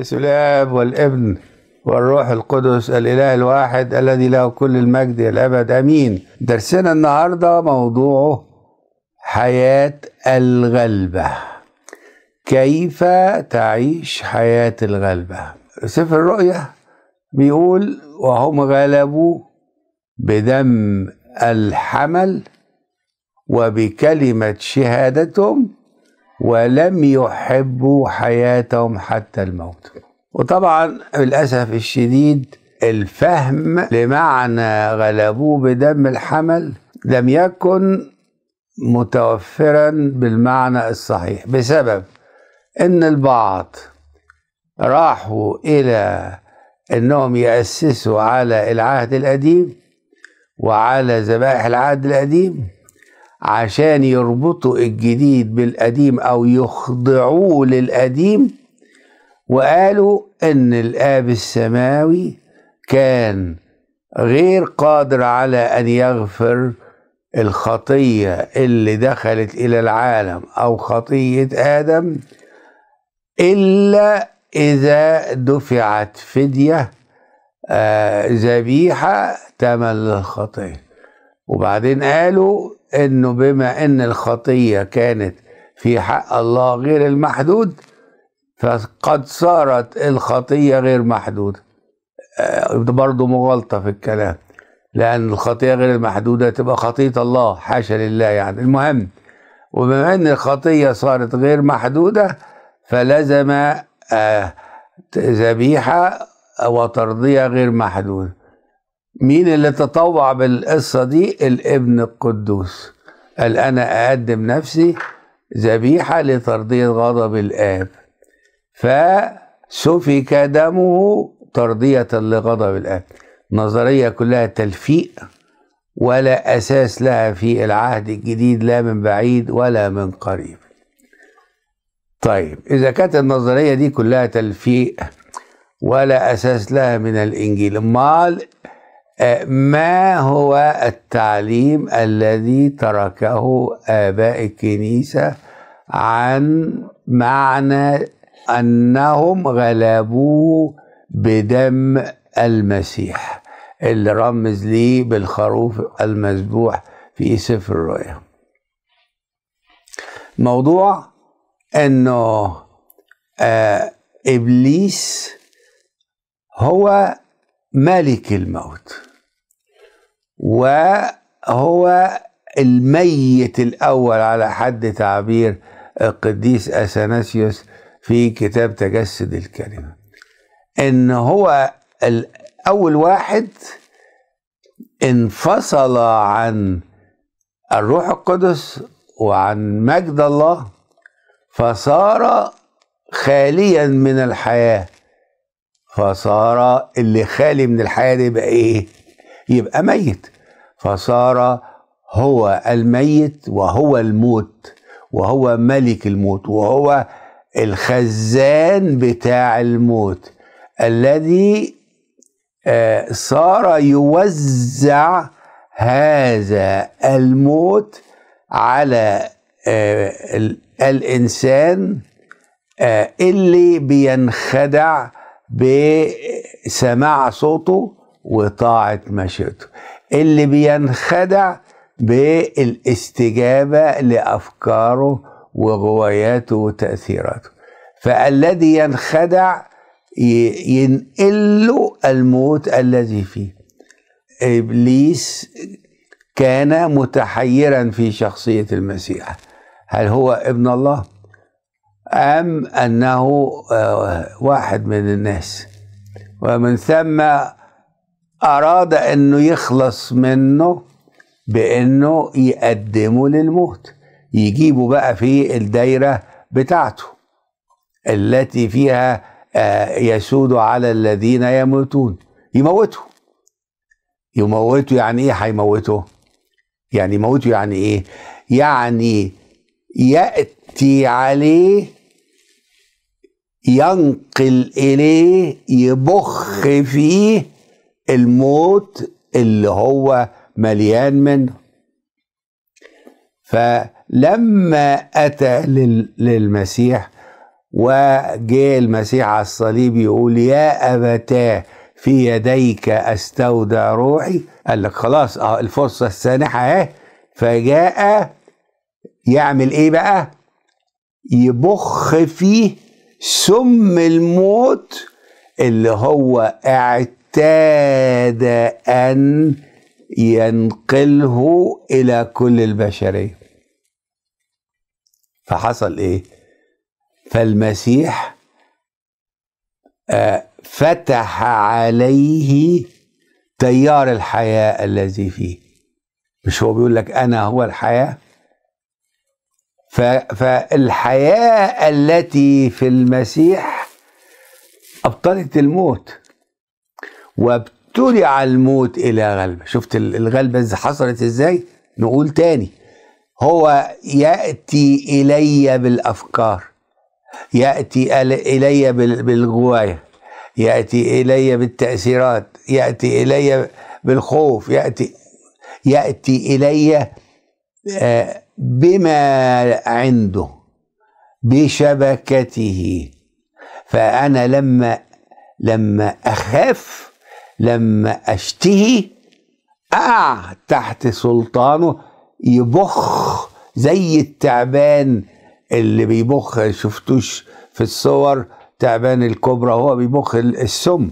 اسم الاب والابن والروح القدس الاله الواحد الذي له كل المجد الابد امين درسنا النهارده موضوعه حياه الغلبه كيف تعيش حياه الغلبه سفر الرؤيا بيقول وهم غلبوا بدم الحمل وبكلمه شهادتهم ولم يحبوا حياتهم حتى الموت وطبعا للأسف الشديد الفهم لمعنى غلبوه بدم الحمل لم يكن متوفرا بالمعنى الصحيح بسبب ان البعض راحوا الى انهم ياسسوا على العهد القديم وعلى ذبائح العهد القديم عشان يربطوا الجديد بالقديم او يخضعوه للقديم وقالوا ان الاب السماوي كان غير قادر على ان يغفر الخطيه اللي دخلت الى العالم او خطيه ادم الا اذا دفعت فديه آه، ذبيحه تمن الخطيه وبعدين قالوا انه بما ان الخطيه كانت في حق الله غير المحدود فقد صارت الخطيه غير محدوده آه، برضه مغالطه في الكلام لان الخطيه غير المحدوده تبقى خطيه الله حاشا لله يعني المهم وبما ان الخطيه صارت غير محدوده فلزم آه، ذبيحه وترضيه غير محدوده مين اللي تطوع بالقصة دي الابن القدوس قال أنا أقدم نفسي ذبيحة لترضية غضب الآب فسفك دمه ترضية لغضب الآب نظرية كلها تلفيق ولا أساس لها في العهد الجديد لا من بعيد ولا من قريب طيب إذا كانت النظرية دي كلها تلفيق ولا أساس لها من الإنجيل أمال آه، ما هو التعليم الذي تركه آباء الكنيسة عن معنى أنهم غلبوه بدم المسيح اللي رمز ليه بالخروف المذبوح في سفر الرؤيا موضوع انه آه ابليس هو ملك الموت وهو الميت الأول على حد تعبير القديس أثناسيوس في كتاب تجسد الكلمة إن هو أول واحد انفصل عن الروح القدس وعن مجد الله فصار خاليا من الحياه فصار اللي خالي من الحياه ده يبقى ايه؟ يبقى ميت فصار هو الميت وهو الموت وهو ملك الموت وهو الخزان بتاع الموت الذي آه، صار يوزع هذا الموت على آه، الانسان آه، اللي بينخدع بسماع صوته وطاعه مشيئته اللي بينخدع بالاستجابه لافكاره وغواياته وتاثيراته فالذي ينخدع ينقل الموت الذي فيه ابليس كان متحيرا في شخصيه المسيح هل هو ابن الله ام انه آه، واحد من الناس ومن ثم أراد أنه يخلص منه بأنه يقدمه للموت يجيبه بقى في الدايرة بتاعته التي فيها آه، يسود على الذين يموتون يموته يموته يعني ايه هيموته يعني يموته يعني ايه يعني ياتي عليه ينقل اليه يبخ فيه الموت اللي هو مليان منه فلما أتى للمسيح وجاء المسيح على الصليب يقول يا أبتاه في يديك استودع روحي قال لك خلاص اه الفرصه السانحه اهي فجاء يعمل ايه بقى يبخ فيه سم الموت اللي هو قاعد اعتاد أن ينقله إلى كل البشرية فحصل إيه فالمسيح آه، فتح عليه تيار الحياة الذي فيه مش هو بيقول لك أنا هو الحياة فالحياة التي في المسيح أبطلت الموت وابتلع الموت إلى غلبة شفت الغلبة حصلت إزاي نقول تاني هو يأتي إلي بالأفكار يأتي إلي بالغوايه يأتي إلي بالتأثيرات يأتي إلي بالخوف يأتي يأتي إلي آه، بما عنده بشبكته فأنا لما لما أخاف لما اشتهي اقع آه، تحت سلطانه يبخ زي التعبان اللي بيبخ شفتوش في الصور تعبان الكبرى هو بيبخ السم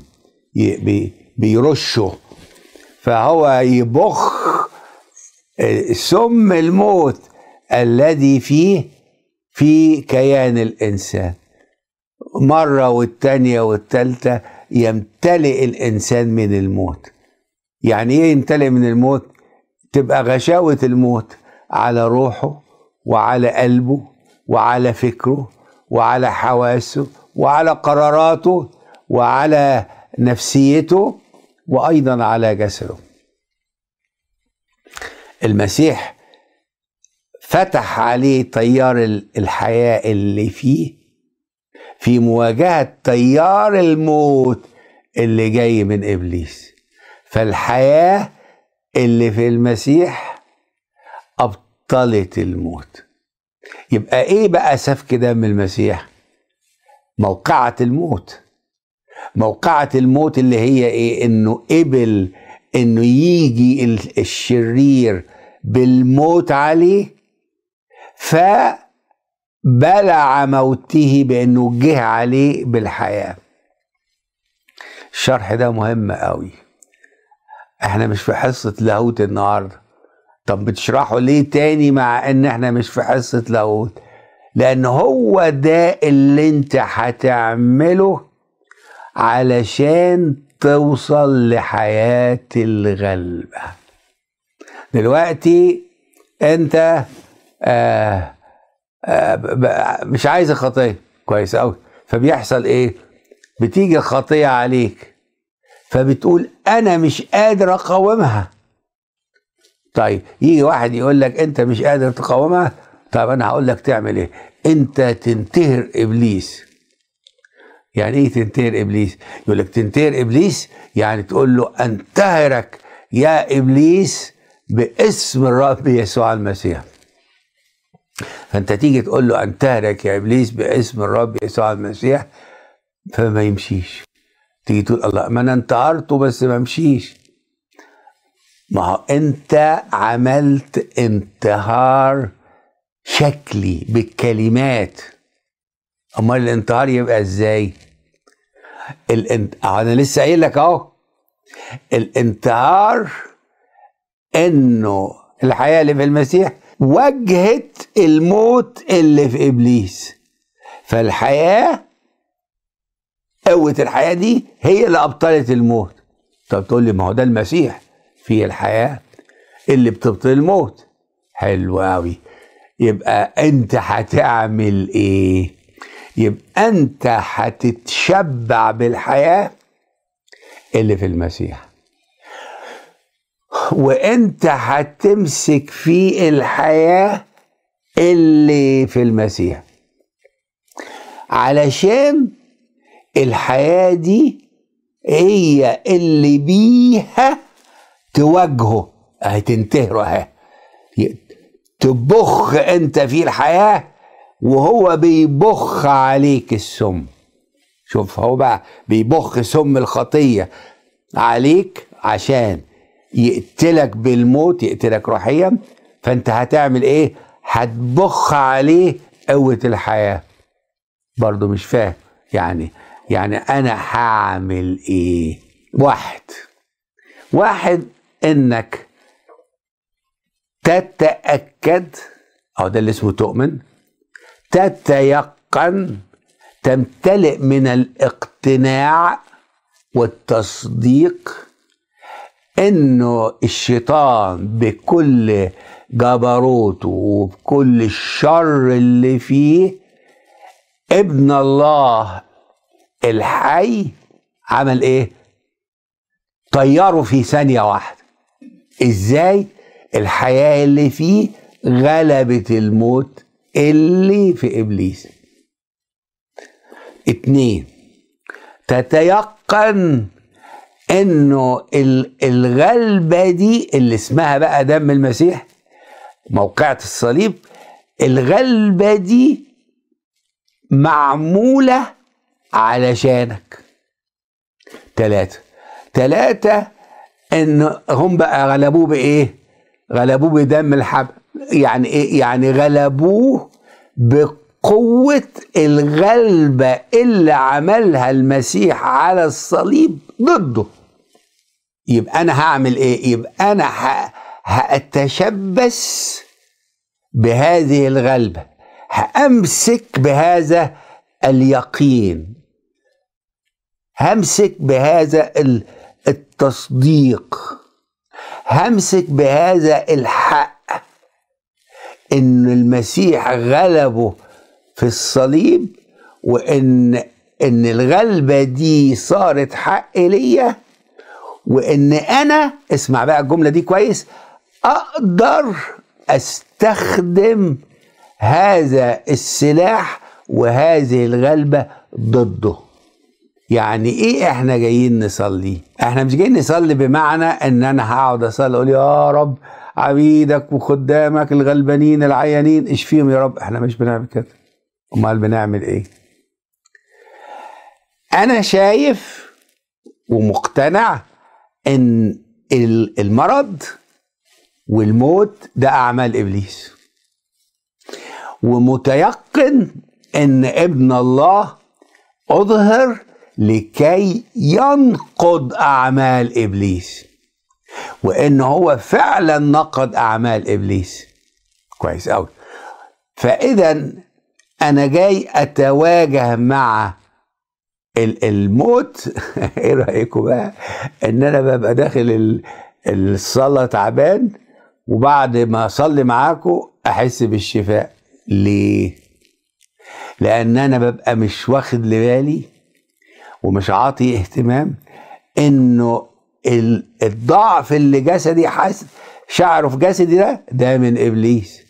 بيرشه فهو يبخ سم الموت الذي فيه في كيان الانسان مره والتانيه والتالته يمتلئ الانسان من الموت يعني ايه يمتلئ من الموت تبقى غشاوه الموت على روحه وعلى قلبه وعلى فكره وعلى حواسه وعلى قراراته وعلى نفسيته وايضا على جسده المسيح فتح عليه تيار الحياه اللي فيه في مواجهة تيار الموت اللي جاي من إبليس فالحياة اللي في المسيح أبطلت الموت يبقى إيه بقى سفك دم المسيح موقعة الموت موقعة الموت اللي هي إيه إنه قبل إنه يجي الشرير بالموت عليه ف بلع موته بانه جه عليه بالحياه الشرح ده مهم قوي احنا مش في حصه لاهوت النهارده طب بتشرحه ليه تاني مع ان احنا مش في حصه لاهوت لان هو ده اللي انت هتعمله علشان توصل لحياه الغلبه دلوقتي انت آه آه، مش عايز الخطيه كويس قوي فبيحصل ايه بتيجي الخطيه عليك فبتقول انا مش قادر اقاومها طيب يجي واحد يقول لك انت مش قادر تقاومها طيب انا هقول لك تعمل ايه انت تنتهر ابليس يعني ايه تنتهر ابليس يقول لك تنتهر ابليس يعني تقول له انتهرك يا ابليس باسم الرب يسوع المسيح فانت تيجي تقول له انتهرك يا ابليس باسم الرب يسوع المسيح فما يمشيش تيجي تقول الله ما انا انتهرته بس ما مشيش ما هو انت عملت انتهار شكلي بالكلمات امال الانتهار يبقى ازاي الانت... انا لسه قايل لك اهو الانتهار انه الحياه اللي في المسيح وجهة الموت اللي في إبليس فالحياة قوة الحياة دي هي اللي أبطلت الموت طب تقول لي ما هو ده المسيح في الحياة اللي بتبطل الموت حلو قوي يبقى أنت هتعمل إيه؟ يبقى أنت هتتشبع بالحياة اللي في المسيح وانت هتمسك في الحياه اللي في المسيح علشان الحياه دي هي اللي بيها تواجهه هتنتهره اهي تبخ انت في الحياه وهو بيبخ عليك السم شوف هو بقى بيبخ سم الخطيه عليك عشان يقتلك بالموت يقتلك روحيا فانت هتعمل ايه هتبخ عليه قوة الحياة برضو مش فاهم يعني يعني انا هعمل ايه واحد واحد انك تتأكد او ده اللي اسمه تؤمن تتيقن تمتلئ من الاقتناع والتصديق انه الشيطان بكل جبروته وبكل الشر اللي فيه ابن الله الحي عمل ايه طيره في ثانية واحدة ازاي الحياة اللي فيه غلبت الموت اللي في ابليس اتنين تتيقن انه الغلبه دي اللي اسمها بقى دم المسيح موقعة الصليب الغلبه دي معموله علشانك ثلاثه ثلاثه ان هم بقى غلبوه بايه غلبوه بدم الحبل يعني ايه يعني غلبوه بقوه الغلبه اللي عملها المسيح على الصليب ضده يبقى انا هعمل ايه يبقى انا هاتشبث بهذه الغلبه هامسك بهذا اليقين همسك بهذا التصديق همسك بهذا الحق ان المسيح غلبه في الصليب وان ان الغلبه دي صارت حق ليا وان انا اسمع بقى الجمله دي كويس اقدر استخدم هذا السلاح وهذه الغلبه ضده يعني ايه احنا جايين نصلي احنا مش جايين نصلي بمعنى ان انا هقعد اصلي اقول يا رب عبيدك وخدامك الغلبانين العيانين اشفيهم يا رب احنا مش بنعمل كده امال بنعمل ايه انا شايف ومقتنع ان المرض والموت ده اعمال ابليس ومتيقن ان ابن الله اظهر لكي ينقض اعمال ابليس وان هو فعلا نقض اعمال ابليس كويس قوي فاذا انا جاي اتواجه مع الموت ايه رايكم بقى ان انا ببقى داخل الصلاه تعبان وبعد ما اصلي معاكم احس بالشفاء ليه لان انا ببقى مش واخد لبالي ومش عاطي اهتمام انه الضعف اللي جسدي حاسس شعره في جسدي ده ده من ابليس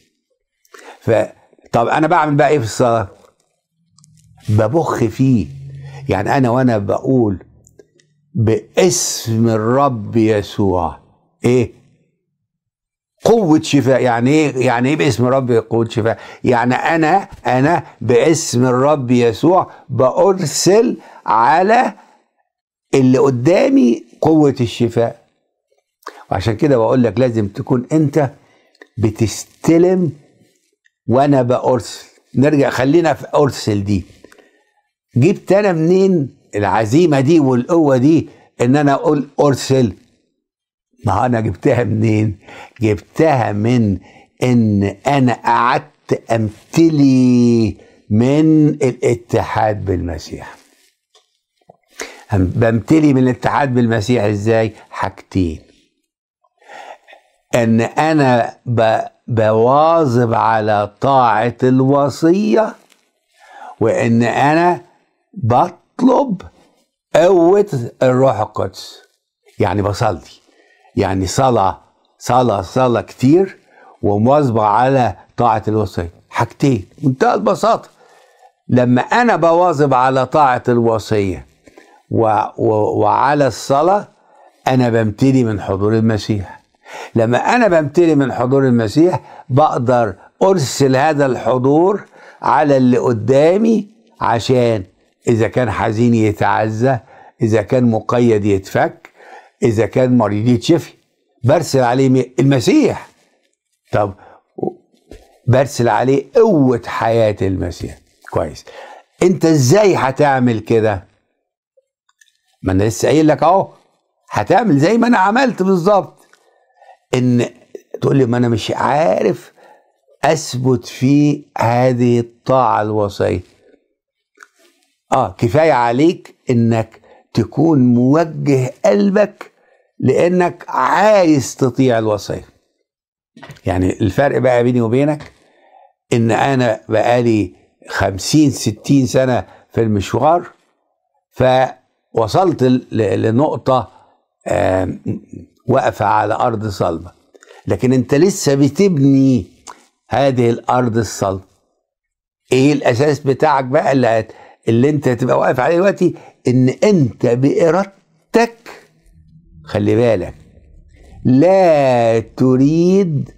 فطب انا بعمل بقى ايه في الصلاه ببخ فيه يعني انا وانا بقول باسم الرب يسوع ايه قوة شفاء يعني ايه يعني ايه باسم الرب قوة شفاء يعني انا انا باسم الرب يسوع بأرسل على اللي قدامي قوة الشفاء وعشان كده بقول لك لازم تكون انت بتستلم وانا بأرسل نرجع خلينا في أرسل دي جبت انا منين العزيمه دي والقوه دي ان انا اقول ارسل ما انا جبتها منين جبتها من ان انا قعدت امتلي من الاتحاد بالمسيح بمتلي من الاتحاد بالمسيح ازاي حاجتين ان انا بواظب على طاعه الوصيه وان انا بطلب قوة الروح القدس يعني بصلي يعني صلاة صلاة صلاة كتير ومواظبة على طاعة الوصية حاجتين منتهى البساطة لما أنا بواظب على طاعة الوصية و و وعلى الصلاة أنا بمتلي من حضور المسيح لما أنا بمتلي من حضور المسيح بقدر أرسل هذا الحضور على اللي قدامي عشان إذا كان حزين يتعزى إذا كان مقيد يتفك إذا كان مريض يتشفي برسل عليه المسيح طب برسل عليه قوة حياة المسيح كويس انت ازاي هتعمل كده ما انا لسه قايل لك اهو هتعمل زي ما انا عملت بالظبط ان تقول لي ما انا مش عارف اثبت في هذه الطاعه الوصيه اه كفايه عليك انك تكون موجه قلبك لانك عايز تطيع الوصيه يعني الفرق بقى بيني وبينك ان انا بقالي خمسين ستين سنه في المشوار فوصلت لنقطه واقفه على ارض صلبه لكن انت لسه بتبني هذه الارض الصلبه ايه الاساس بتاعك بقى اللي اللي انت تبقى واقف عليه دلوقتي ان انت بارادتك خلي بالك لا تريد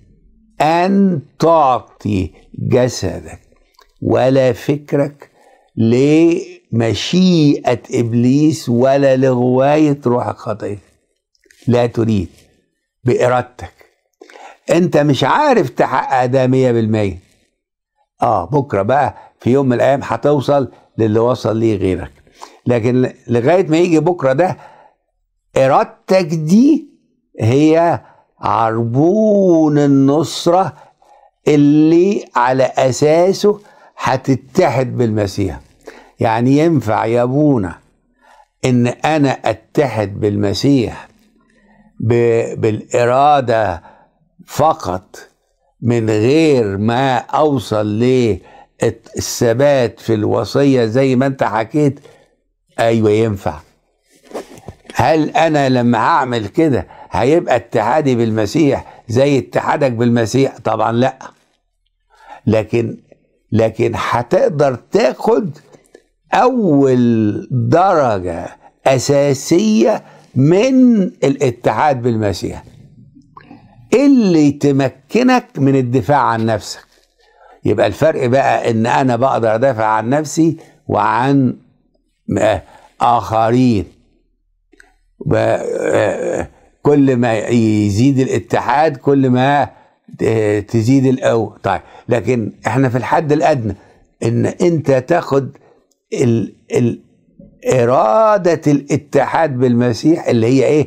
ان تعطي جسدك ولا فكرك لمشيئه ابليس ولا لغوايه روحك خطيه لا تريد بارادتك انت مش عارف تحقق ده 100% اه بكره بقى في يوم من الايام هتوصل للي وصل ليه غيرك لكن لغايه ما يجي بكره ده ارادتك دي هي عربون النصره اللي على اساسه هتتحد بالمسيح يعني ينفع يا ابونا ان انا اتحد بالمسيح بالاراده فقط من غير ما اوصل ليه الثبات في الوصيه زي ما انت حكيت ايوه ينفع هل انا لما هعمل كده هيبقى اتحادي بالمسيح زي اتحادك بالمسيح طبعا لا لكن لكن هتقدر تاخد اول درجه اساسيه من الاتحاد بالمسيح إيه اللي تمكنك من الدفاع عن نفسك يبقى الفرق بقى ان انا بقدر ادافع عن نفسي وعن آه، اخرين آه، كل ما يزيد الاتحاد كل ما آه، تزيد القوه طيب لكن احنا في الحد الادنى ان انت تاخد ال ال اراده الاتحاد بالمسيح اللي هي ايه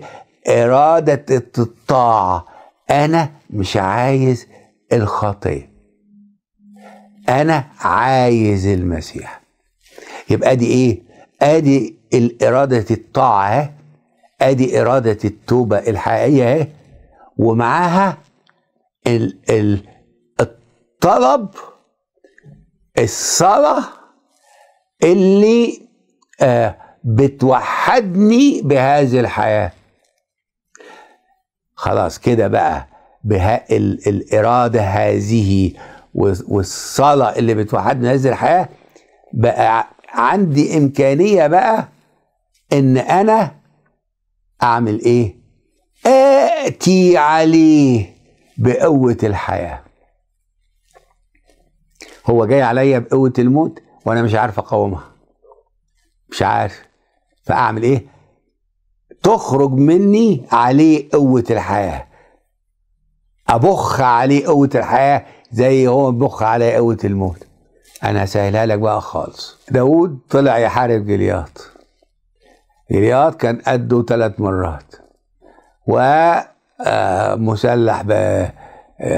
اراده الطاعه انا مش عايز الخطيه انا عايز المسيح يبقى ادي ايه ادي الاراده الطاعه ادي اراده التوبه الحقيقيه ومعاها ال ال الطلب الصلاه اللي آه بتوحدني بهذه الحياه خلاص كده بقى بها الاراده هذه والصلاه اللي بتوحدني هذه الحياه بقى عندي امكانيه بقى ان انا اعمل ايه اتي عليه بقوه الحياه هو جاي عليا بقوه الموت وانا مش عارف اقاومها مش عارف فاعمل ايه تخرج مني عليه قوه الحياه ابخ عليه قوه الحياه زي هو بخ على قوه الموت انا هسهلها لك بقى خالص داوود طلع يحارب جلياط جلياط كان قده ثلاث مرات ومسلح آه، ب آه،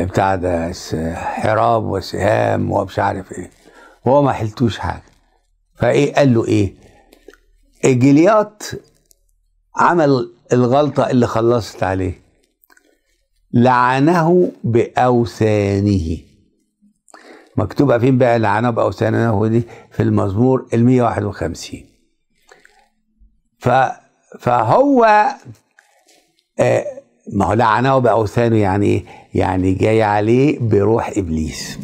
بتاع ده حراب وسهام ومش عارف ايه وهو ما حلتوش حاجه فايه قال له ايه جلياط عمل الغلطه اللي خلصت عليه لعنه باوثانه مكتوبه فين بقى العنب أو سنه دي في المزمور ال 151 ف فهو آه، ما هو لعنه بأوثانه يعني يعني جاي عليه بروح إبليس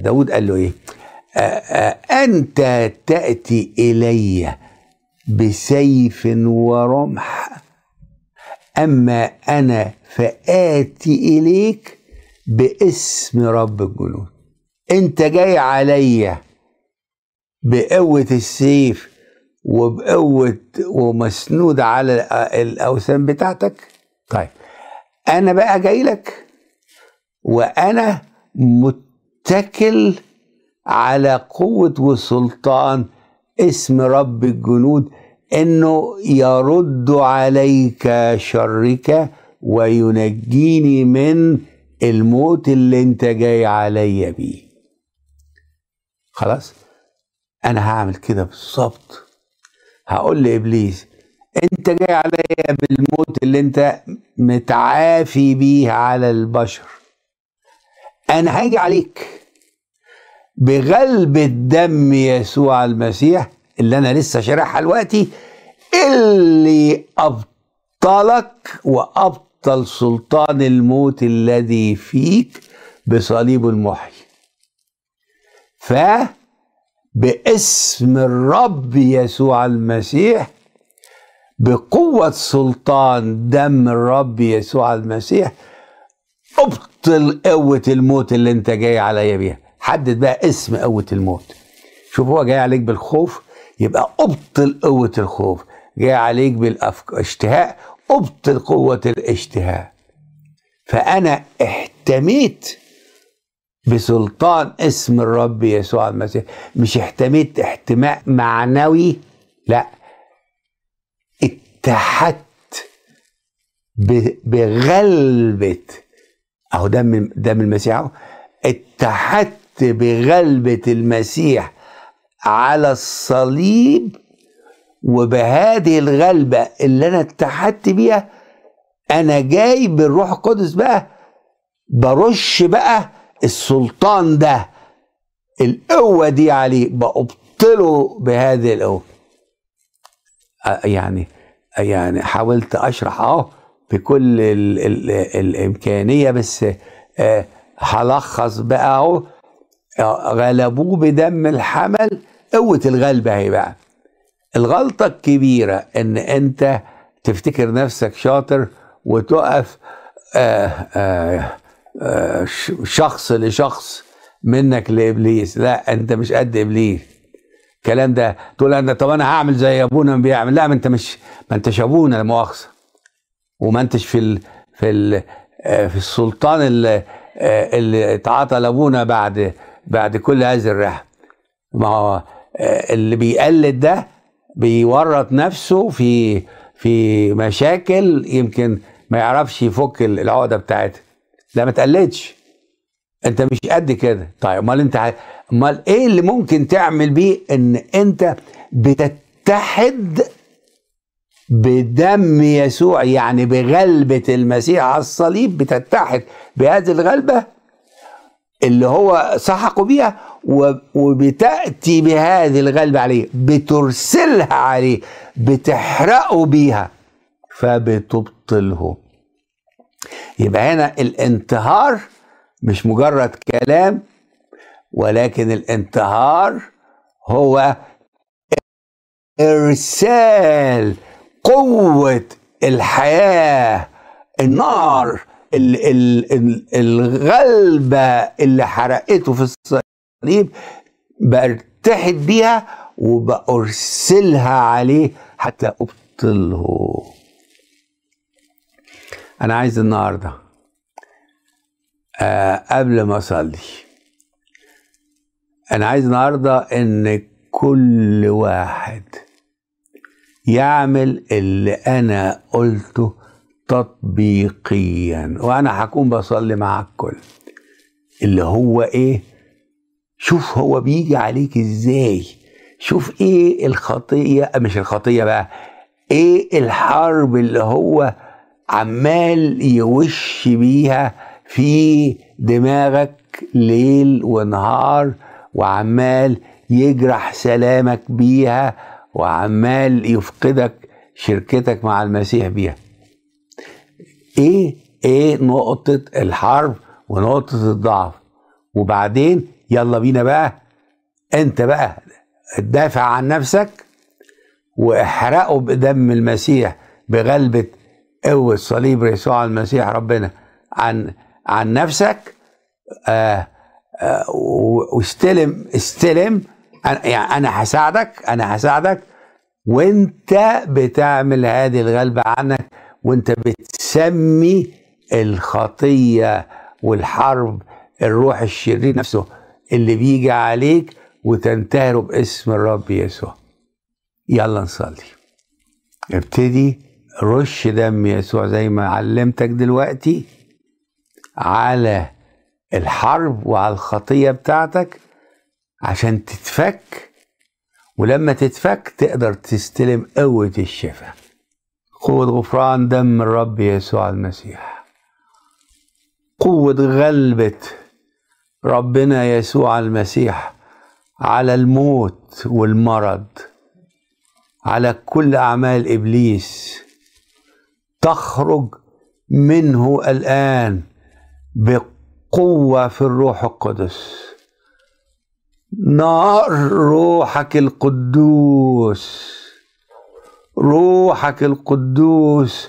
داود قال له إيه آه، آه، أنت تأتي إلي بسيف ورمح أما أنا فآتي إليك باسم رب الجنود انت جاي عليا بقوة السيف وبقوة ومسنود على الأوثان بتاعتك طيب أنا بقى جاي لك وأنا متكل على قوة وسلطان اسم رب الجنود انه يرد عليك شرك وينجيني من الموت اللي انت جاي عليا بيه خلاص انا هعمل كده بالظبط هقول لابليس انت جاي عليا بالموت اللي انت متعافي بيه على البشر انا هاجي عليك بغلب الدم يسوع المسيح اللي انا لسه شارحها دلوقتي اللي ابطلك وابطل سلطان الموت الذي فيك بصليب المحيي ف باسم الرب يسوع المسيح بقوة سلطان دم الرب يسوع المسيح ابطل قوة الموت اللي انت جاي عليا بيها حدد بقى اسم قوة الموت شوف هو جاي عليك بالخوف يبقى ابطل قوة الخوف جاي عليك بالاشتهاء ابطل قوة الاشتهاء فأنا احتميت بسلطان اسم الرب يسوع المسيح مش احتميت احتماء معنوي لا اتحدت بغلبة اهو دم دم المسيح اهو اتحدت بغلبة المسيح على الصليب وبهذه الغلبة اللي انا اتحدت بيها انا جاي بالروح القدس بقى برش بقى السلطان ده القوه دي عليه بأبطله بهذه القوه يعني يعني حاولت اشرح اه بكل الـ الـ الامكانيه بس آه، هلخص بقى اهو آه، غلبوه بدم الحمل قوه الغلبه هي بقى الغلطه الكبيره ان انت تفتكر نفسك شاطر وتقف آه آه شخص لشخص منك لابليس لا انت مش قد ابليس الكلام ده تقول انا طب انا هعمل زي ابونا بيعمل لا ما انت مش ما انتش ابونا مؤاخذه وما انتش في ال في ال آه، في السلطان آه، اللي, اللي تعاطى لابونا بعد بعد كل هذه الرحله ما هو آه، اللي بيقلد ده بيورط نفسه في في مشاكل يمكن ما يعرفش يفك العقده بتاعتها لا ما تقلدش انت مش قد كده طيب امال انت امال ايه اللي ممكن تعمل بيه ان انت بتتحد بدم يسوع يعني بغلبة المسيح على الصليب بتتحد بهذه الغلبة اللي هو سحقوا بيها وبتأتي بهذه الغلبة عليه بترسلها عليه بتحرقه بيها فبتبطله يبقى هنا الانتهار مش مجرد كلام ولكن الانتهار هو ارسال قوه الحياه النار الغلبه اللي حرقته في الصليب برتحت بيها وبأرسلها عليه حتى أبطله انا عايز النهارده آه، قبل ما اصلي انا عايز النهارده ان كل واحد يعمل اللي انا قلته تطبيقيا وانا هكون بصلي مع الكل اللي هو ايه شوف هو بيجي عليك ازاي شوف ايه الخطيه مش الخطيه بقى ايه الحرب اللي هو عمال يوش بيها في دماغك ليل ونهار وعمال يجرح سلامك بيها وعمال يفقدك شركتك مع المسيح بيها ايه ايه نقطة الحرب ونقطة الضعف وبعدين يلا بينا بقى انت بقى دافع عن نفسك واحرقه بدم المسيح بغلبة قوة صليب يسوع المسيح ربنا عن عن نفسك آه آه واستلم استلم أنا يعني انا هساعدك انا هساعدك وانت بتعمل هذه الغلبة عنك وانت بتسمي الخطية والحرب الروح الشرير نفسه اللي بيجي عليك وتنتهره باسم الرب يسوع يلا نصلي ابتدي رش دم يسوع زي ما علمتك دلوقتي على الحرب وعلى الخطية بتاعتك عشان تتفك ولما تتفك تقدر تستلم قوة الشفاء قوة غفران دم الرب يسوع المسيح قوة غلبة ربنا يسوع المسيح على الموت والمرض على كل أعمال إبليس تخرج منه الآن بقوة في الروح القدس نار روحك القدوس روحك القدوس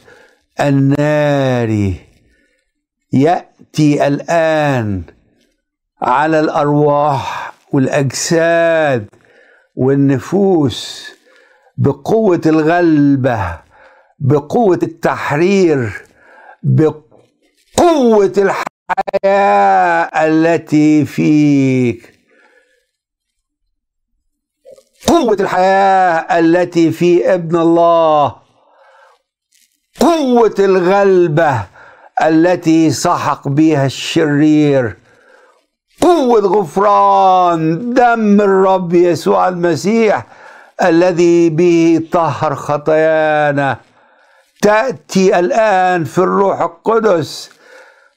الناري يأتي الآن على الأرواح والأجساد والنفوس بقوة الغلبة بقوة التحرير بقوة الحياة التي فيك قوة الحياة التي في ابن الله قوة الغلبة التي سحق بها الشرير قوة غفران دم الرب يسوع المسيح الذي به طهر خطايانا تأتي الآن في الروح القدس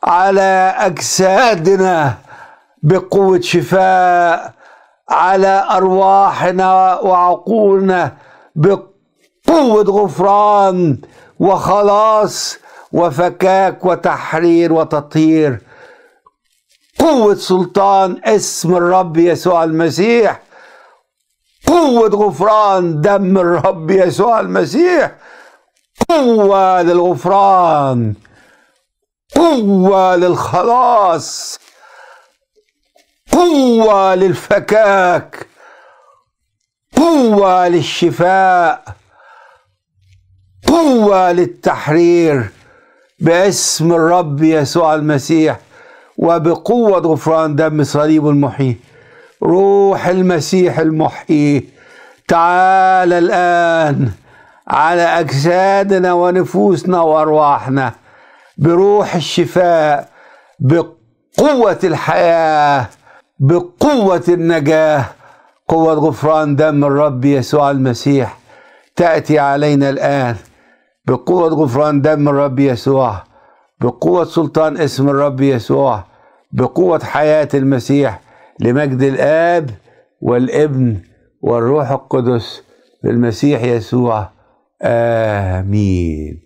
على أجسادنا بقوة شفاء على أرواحنا وعقولنا بقوة غفران وخلاص وفكاك وتحرير وتطهير قوة سلطان اسم الرب يسوع المسيح قوة غفران دم الرب يسوع المسيح قوة للغفران قوة للخلاص قوة للفكاك قوة للشفاء قوة للتحرير باسم الرب يسوع المسيح وبقوة غفران دم صليب المحيي روح المسيح المحيي تعال الآن على أجسادنا ونفوسنا وأرواحنا بروح الشفاء بقوة الحياة بقوة النجاة قوة غفران دم الرب يسوع المسيح تأتي علينا الآن بقوة غفران دم الرب يسوع بقوة سلطان اسم الرب يسوع بقوة حياة المسيح لمجد الآب والابن والروح القدس للمسيح يسوع آمين